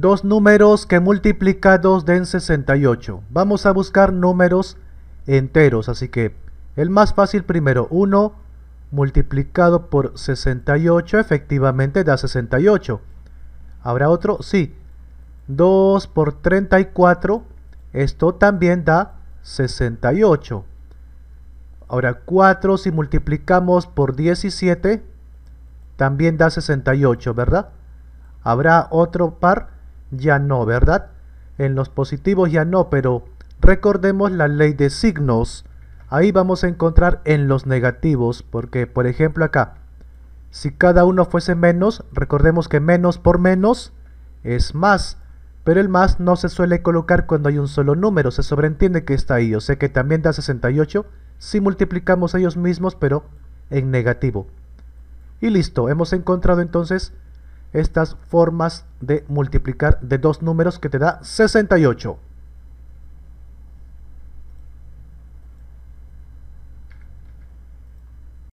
Dos números que multiplicados den 68. Vamos a buscar números enteros, así que el más fácil primero, 1 multiplicado por 68, efectivamente da 68. ¿Habrá otro? Sí. 2 por 34, esto también da 68. Ahora 4 si multiplicamos por 17, también da 68, ¿verdad? Habrá otro par ya no, ¿verdad? En los positivos ya no, pero recordemos la ley de signos. Ahí vamos a encontrar en los negativos, porque por ejemplo acá, si cada uno fuese menos, recordemos que menos por menos es más, pero el más no se suele colocar cuando hay un solo número, se sobreentiende que está ahí, o sea que también da 68 si multiplicamos ellos mismos, pero en negativo. Y listo, hemos encontrado entonces estas formas de multiplicar de dos números que te da 68.